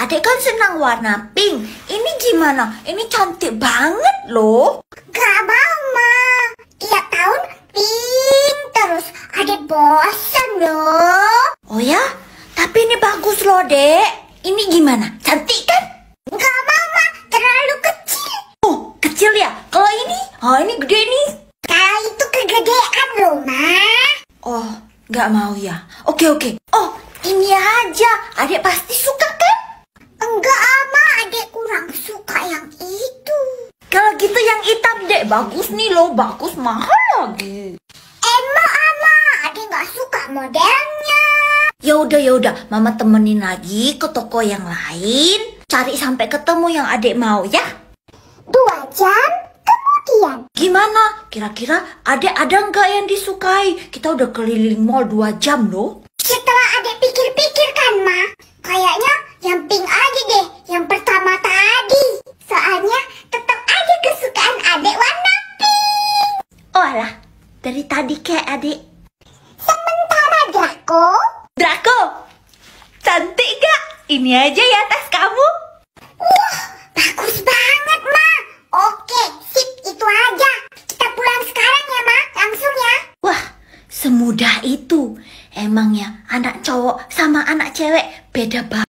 Adik kan senang warna pink. Ini gimana? Ini cantik banget loh. Gak mau, Ma. Tiap tahun pink terus. Adik bosan loh. Oh ya? Tapi ini bagus loh, Dek. Ini gimana? Cantik kan? Gak mau, Ma. Terlalu kecil. Oh, kecil ya? Kalau ini? Oh, ini gede nih. Kalau nah, itu kegedean loh, Ma. Oh, gak mau ya? Oke, oke. Oh, ini aja. Adik pasti suka itu. Kalau gitu yang hitam dek bagus nih loh, bagus mahal lagi. Emang ama, adik nggak suka modelnya. Ya udah ya udah, mama temenin lagi ke toko yang lain, cari sampai ketemu yang adik mau ya. Dua jam kemudian. Gimana? Kira-kira adik ada nggak yang disukai? Kita udah keliling mall dua jam loh. Setelah adik pikir pikirkan mah, lah dari tadi kayak adik. Sementara Draco. Draco, cantik gak? Ini aja ya tas kamu. Wah, bagus banget ma. Oke, sip itu aja. Kita pulang sekarang ya ma, langsung ya. Wah, semudah itu. Emangnya anak cowok sama anak cewek beda banget.